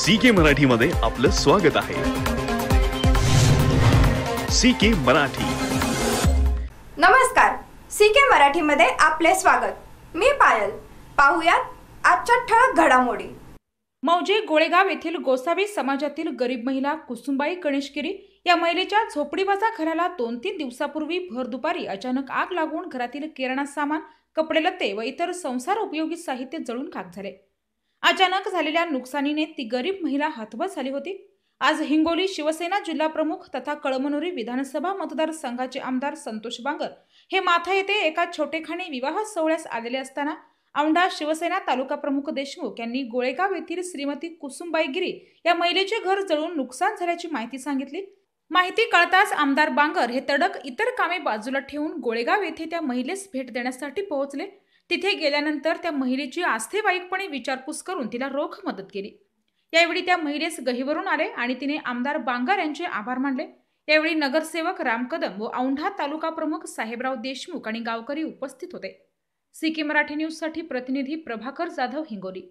C के मध्ये आपलं स्वागत आहे सी के मराठी नमस्कार सी के मध्ये आपले स्वागत मी पायल पाहुयात आजच्या ठळक घडामोडी मौजे गोळेगाव येथील गोसावी समाजातील गरीब महिला कुसुंबाई गणेशगिरी या महिलेच्या झोपडीवाजा घराला दोन तीन दिवसापूर्वी भर दुपारी अचानक आग लागून घरातील किराणा सामान कपडे लत्ते व इतर संसार उपयोगी साहित्य जळून खाक झाले अचानक झालेल्या नुकसानीने ती गरीब महिला हतबल झाली होती आज हिंगोली शिवसेना जिल्हा प्रमुख तथा कळमनुरी विधानसभा मतदारसंघाचे आमदार संतोष बांगर हे माथा येथे एका छोटेखाने विवाह सोहळ्यास आलेले असताना औंढा शिवसेना तालुका प्रमुख देशमुख यांनी गोळेगाव येथील श्रीमती कुसुमबाई गिरी या महिलेचे घर जळून नुकसान झाल्याची माहिती सांगितली माहिती कळताच आमदार बांगर हे तडक इतर कामे बाजूला ठेवून गोळेगाव येथे त्या महिलेस भेट देण्यासाठी पोहोचले तिथे गेल्यानंतर त्या महिलेची आस्थेवाईकपणे विचारपूस करून तिला रोख मदत केली यावेळी त्या महिलेस गहीवरून आले आणि तिने आमदार बांगर यांचे आभार मानले यावेळी नगरसेवक राम कदम व औंढा तालुका प्रमुख साहेबराव देशमुख आणि गावकरी उपस्थित होते सिक्की मराठी न्यूजसाठी प्रतिनिधी प्रभाकर जाधव हिंगोली